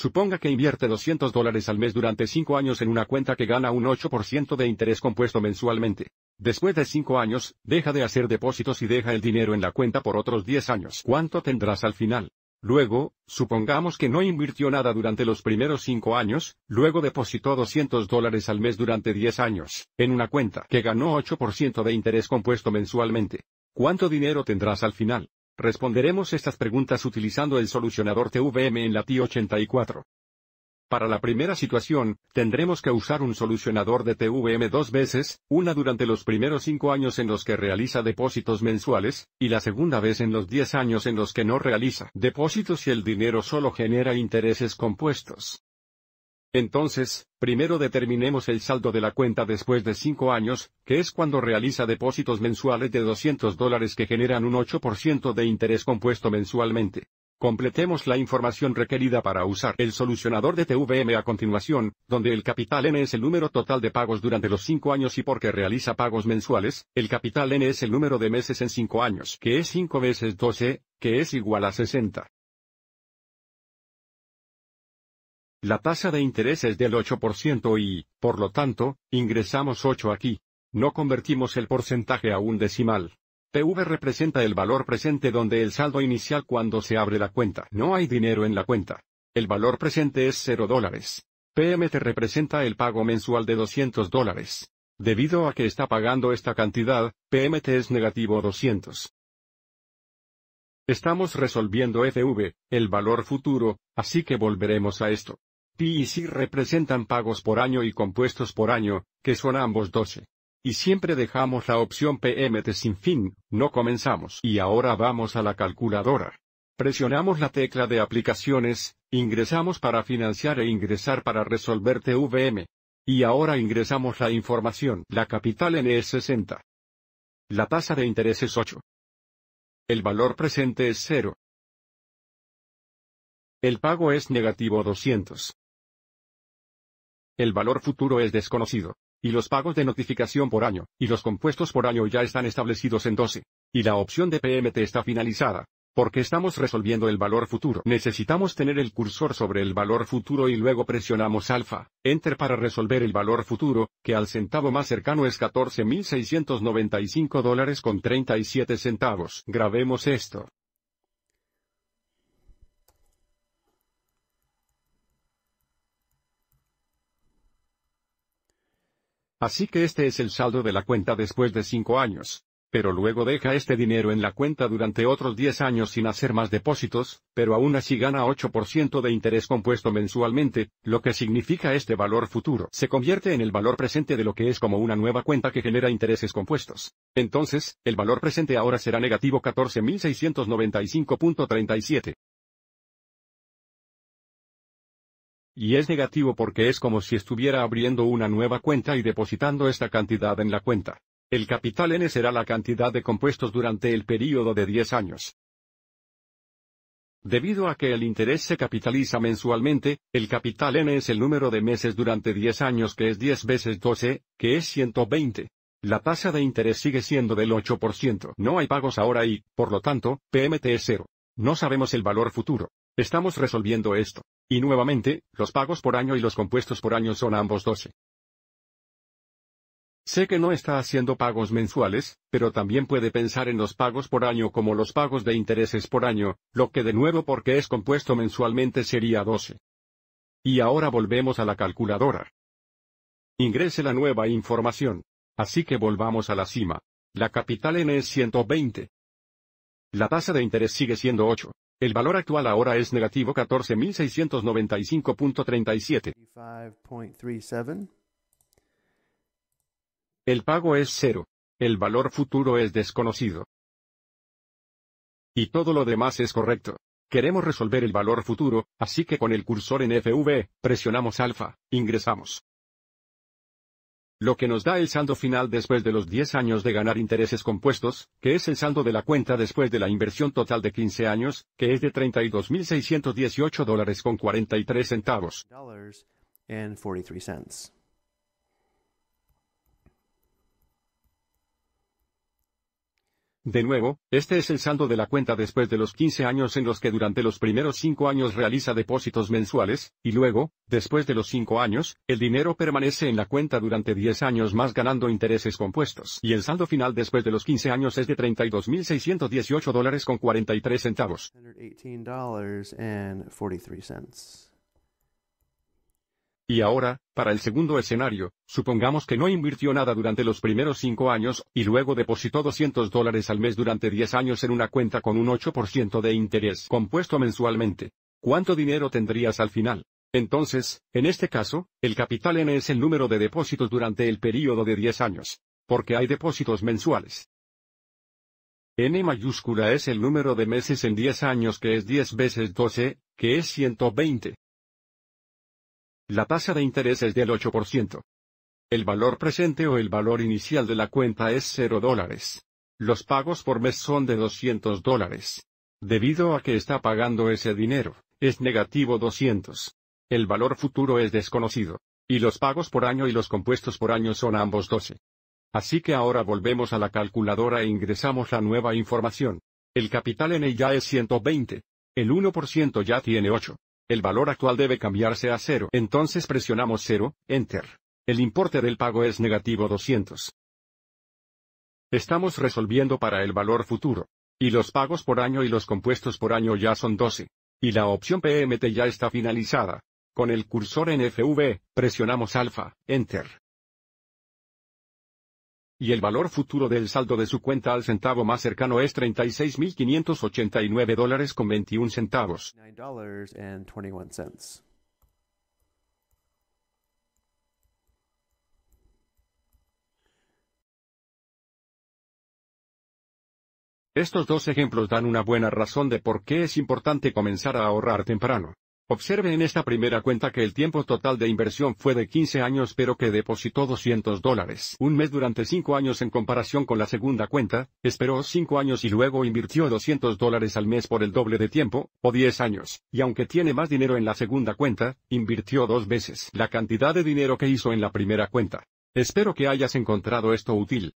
Suponga que invierte 200 dólares al mes durante 5 años en una cuenta que gana un 8% de interés compuesto mensualmente. Después de 5 años, deja de hacer depósitos y deja el dinero en la cuenta por otros 10 años. ¿Cuánto tendrás al final? Luego, supongamos que no invirtió nada durante los primeros 5 años, luego depositó 200 dólares al mes durante 10 años, en una cuenta que ganó 8% de interés compuesto mensualmente. ¿Cuánto dinero tendrás al final? Responderemos estas preguntas utilizando el solucionador TVM en la TI84. Para la primera situación, tendremos que usar un solucionador de TVM dos veces, una durante los primeros cinco años en los que realiza depósitos mensuales, y la segunda vez en los diez años en los que no realiza depósitos y el dinero solo genera intereses compuestos. Entonces, primero determinemos el saldo de la cuenta después de 5 años, que es cuando realiza depósitos mensuales de 200 dólares que generan un 8% de interés compuesto mensualmente. Completemos la información requerida para usar el solucionador de TVM a continuación, donde el capital N es el número total de pagos durante los 5 años y porque realiza pagos mensuales, el capital N es el número de meses en 5 años, que es 5 veces 12, que es igual a 60. La tasa de interés es del 8% y, por lo tanto, ingresamos 8 aquí. No convertimos el porcentaje a un decimal. PV representa el valor presente donde el saldo inicial cuando se abre la cuenta. No hay dinero en la cuenta. El valor presente es 0 dólares. PMT representa el pago mensual de 200 dólares. Debido a que está pagando esta cantidad, PMT es negativo 200. Estamos resolviendo FV, el valor futuro, así que volveremos a esto. Pi y Si representan pagos por año y compuestos por año, que son ambos 12. Y siempre dejamos la opción PMT sin fin, no comenzamos. Y ahora vamos a la calculadora. Presionamos la tecla de aplicaciones, ingresamos para financiar e ingresar para resolver TVM. Y ahora ingresamos la información. La capital N es 60. La tasa de interés es 8. El valor presente es 0. El pago es negativo 200. El valor futuro es desconocido. Y los pagos de notificación por año, y los compuestos por año ya están establecidos en 12. Y la opción de PMT está finalizada. Porque estamos resolviendo el valor futuro. Necesitamos tener el cursor sobre el valor futuro y luego presionamos alfa, enter para resolver el valor futuro, que al centavo más cercano es 14.695 dólares con 37 centavos. Grabemos esto. Así que este es el saldo de la cuenta después de 5 años. Pero luego deja este dinero en la cuenta durante otros 10 años sin hacer más depósitos, pero aún así gana 8% de interés compuesto mensualmente, lo que significa este valor futuro se convierte en el valor presente de lo que es como una nueva cuenta que genera intereses compuestos. Entonces, el valor presente ahora será negativo 14.695.37. Y es negativo porque es como si estuviera abriendo una nueva cuenta y depositando esta cantidad en la cuenta. El capital N será la cantidad de compuestos durante el período de 10 años. Debido a que el interés se capitaliza mensualmente, el capital N es el número de meses durante 10 años que es 10 veces 12, que es 120. La tasa de interés sigue siendo del 8%. No hay pagos ahora y, por lo tanto, PMT es cero. No sabemos el valor futuro. Estamos resolviendo esto. Y nuevamente, los pagos por año y los compuestos por año son ambos 12. Sé que no está haciendo pagos mensuales, pero también puede pensar en los pagos por año como los pagos de intereses por año, lo que de nuevo porque es compuesto mensualmente sería 12. Y ahora volvemos a la calculadora. Ingrese la nueva información. Así que volvamos a la cima. La capital N es 120. La tasa de interés sigue siendo 8. El valor actual ahora es negativo 14.695.37. El pago es cero. El valor futuro es desconocido. Y todo lo demás es correcto. Queremos resolver el valor futuro, así que con el cursor en FV, presionamos alfa, ingresamos lo que nos da el saldo final después de los 10 años de ganar intereses compuestos, que es el saldo de la cuenta después de la inversión total de 15 años, que es de 32.618 dólares con 43 centavos. De nuevo, este es el saldo de la cuenta después de los 15 años en los que durante los primeros 5 años realiza depósitos mensuales, y luego, después de los 5 años, el dinero permanece en la cuenta durante 10 años más ganando intereses compuestos. Y el saldo final después de los 15 años es de $32,618.43. dólares con centavos. Y ahora, para el segundo escenario, supongamos que no invirtió nada durante los primeros cinco años, y luego depositó 200 dólares al mes durante 10 años en una cuenta con un 8% de interés compuesto mensualmente. ¿Cuánto dinero tendrías al final? Entonces, en este caso, el capital N es el número de depósitos durante el período de 10 años, porque hay depósitos mensuales. N mayúscula es el número de meses en 10 años que es 10 veces 12, que es 120. La tasa de interés es del 8%. El valor presente o el valor inicial de la cuenta es 0 dólares. Los pagos por mes son de 200 dólares. Debido a que está pagando ese dinero, es negativo 200. El valor futuro es desconocido. Y los pagos por año y los compuestos por año son ambos 12. Así que ahora volvemos a la calculadora e ingresamos la nueva información. El capital en ella es 120. El 1% ya tiene 8. El valor actual debe cambiarse a 0. Entonces presionamos 0, Enter. El importe del pago es negativo 200. Estamos resolviendo para el valor futuro. Y los pagos por año y los compuestos por año ya son 12. Y la opción PMT ya está finalizada. Con el cursor en FV, presionamos alfa, Enter y el valor futuro del saldo de su cuenta al centavo más cercano es 36.589 dólares con 21 centavos. Estos dos ejemplos dan una buena razón de por qué es importante comenzar a ahorrar temprano. Observe en esta primera cuenta que el tiempo total de inversión fue de 15 años pero que depositó 200 dólares un mes durante 5 años en comparación con la segunda cuenta, esperó 5 años y luego invirtió 200 dólares al mes por el doble de tiempo, o 10 años, y aunque tiene más dinero en la segunda cuenta, invirtió dos veces la cantidad de dinero que hizo en la primera cuenta. Espero que hayas encontrado esto útil.